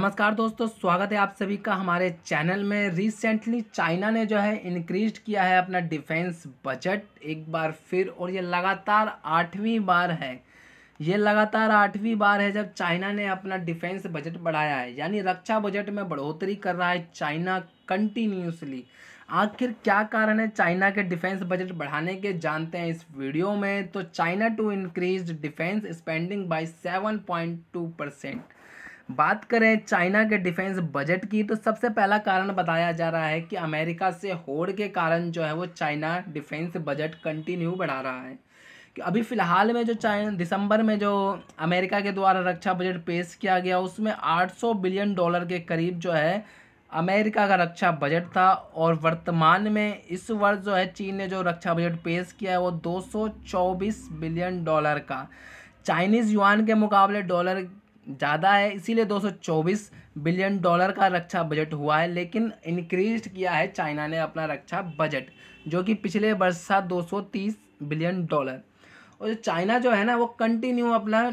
नमस्कार दोस्तों स्वागत है आप सभी का हमारे चैनल में रिसेंटली चाइना ने जो है इंक्रीज किया है अपना डिफेंस बजट एक बार फिर और ये लगातार आठवीं बार है ये लगातार आठवीं बार है जब चाइना ने अपना डिफेंस बजट बढ़ाया है यानी रक्षा बजट में बढ़ोतरी कर रहा है चाइना कंटिन्यूसली आखिर क्या कारण है चाइना के डिफेंस बजट बढ़ाने के जानते हैं इस वीडियो में तो China to increase defence spending by seven point two percent बात करें चाइना के डिफेंस बजट की तो सबसे पहला कारण बताया जा रहा है कि अमेरिका से होड़ के कारण जो है वो चाइना डिफेंस बजट कंटिन्यू बढ़ा रहा है कि अभी फ़िलहाल में जो चाइना दिसंबर में जो अमेरिका के द्वारा रक्षा बजट पेश किया गया उसमें 800 बिलियन डॉलर के करीब जो है अमेरिका का रक्षा बजट था और वर्तमान में इस वर्ष जो है चीन ने जो रक्षा बजट पेश किया है वो दो बिलियन डॉलर का चाइनीज़ युआन के मुकाबले डॉलर ज़्यादा है इसीलिए 224 बिलियन डॉलर का रक्षा बजट हुआ है लेकिन इंक्रीज किया है चाइना ने अपना रक्षा बजट जो कि पिछले वर्ष था 230 बिलियन डॉलर और चाइना जो है ना वो कंटिन्यू अपना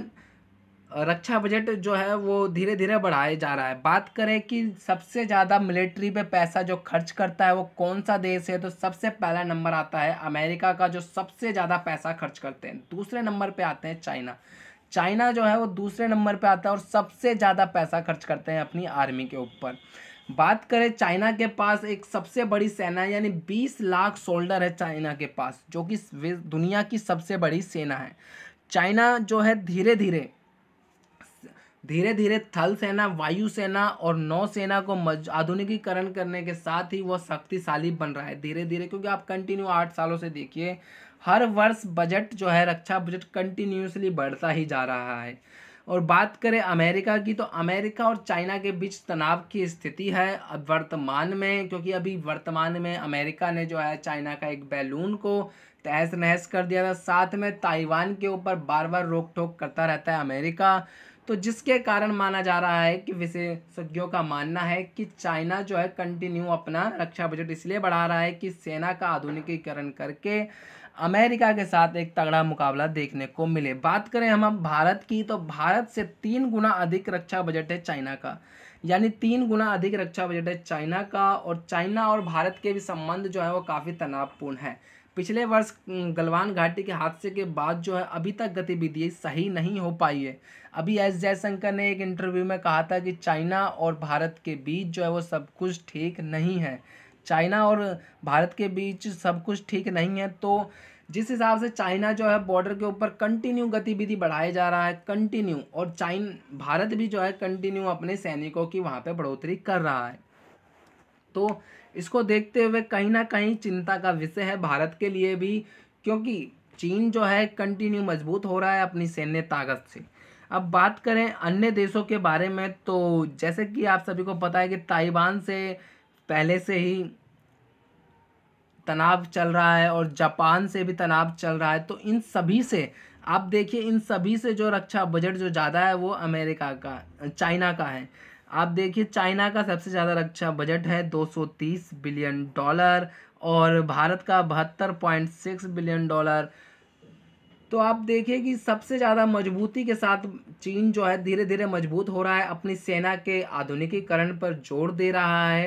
रक्षा बजट जो है वो धीरे धीरे बढ़ाए जा रहा है बात करें कि सबसे ज़्यादा मिलिट्री पे पैसा जो खर्च करता है वो कौन सा देश है तो सबसे पहला नंबर आता है अमेरिका का जो सबसे ज़्यादा पैसा खर्च करते हैं दूसरे नंबर पे आते हैं चाइना चाइना जो है वो दूसरे नंबर पे आता है और सबसे ज़्यादा पैसा खर्च करते हैं अपनी आर्मी के ऊपर बात करें चाइना के पास एक सबसे बड़ी सेना है यानी बीस लाख सोल्डर है चाइना के पास जो कि दुनिया की सबसे बड़ी सेना है चाइना जो है धीरे धीरे धीरे धीरे थल सेना वायुसेना और नौसेना को आधुनिकीकरण करने के साथ ही वह शक्तिशाली बन रहा है धीरे धीरे क्योंकि आप कंटिन्यू आठ सालों से देखिए हर वर्ष बजट जो है रक्षा बजट कंटिन्यूसली बढ़ता ही जा रहा है और बात करें अमेरिका की तो अमेरिका और चाइना के बीच तनाव की स्थिति है अब वर्तमान में क्योंकि अभी वर्तमान में अमेरिका ने जो है चाइना का एक बैलून को तहस नहस कर दिया था साथ में ताइवान के ऊपर बार बार रोक टोक करता रहता है अमेरिका तो जिसके कारण माना जा रहा है कि विशेषज्ञों का मानना है कि चाइना जो है कंटिन्यू अपना रक्षा बजट इसलिए बढ़ा रहा है कि सेना का आधुनिकीकरण करके अमेरिका के साथ एक तगड़ा मुकाबला देखने को मिले बात करें हम अब भारत की तो भारत से तीन गुना अधिक रक्षा बजट है चाइना का यानी तीन गुना अधिक रक्षा बजट है चाइना का और चाइना और भारत के भी संबंध जो है वो काफ़ी तनावपूर्ण है पिछले वर्ष गलवान घाटी के हादसे के बाद जो है अभी तक गतिविधि सही नहीं हो पाई है अभी एस जयशंकर ने एक इंटरव्यू में कहा था कि चाइना और भारत के बीच जो है वो सब कुछ ठीक नहीं है चाइना और भारत के बीच सब कुछ ठीक नहीं है तो जिस हिसाब से चाइना जो है बॉर्डर के ऊपर कंटिन्यू गतिविधि बढ़ाए जा रहा है कंटिन्यू और चाइन भारत भी जो है कंटिन्यू अपने सैनिकों की वहाँ पर बढ़ोतरी कर रहा है तो इसको देखते हुए कहीं ना कहीं चिंता का विषय है भारत के लिए भी क्योंकि चीन जो है कंटिन्यू मजबूत हो रहा है अपनी सैन्य ताकत से अब बात करें अन्य देशों के बारे में तो जैसे कि आप सभी को पता है कि ताइवान से पहले से ही तनाव चल रहा है और जापान से भी तनाव चल रहा है तो इन सभी से आप देखिए इन सभी से जो रक्षा बजट जो ज़्यादा है वो अमेरिका का चाइना का है आप देखिए चाइना का सबसे ज़्यादा रक्षा बजट है 230 बिलियन डॉलर और भारत का बहत्तर पॉइंट सिक्स बिलियन डॉलर तो आप देखिए कि सबसे ज़्यादा मजबूती के साथ चीन जो है धीरे धीरे मजबूत हो रहा है अपनी सेना के आधुनिकीकरण पर जोर दे रहा है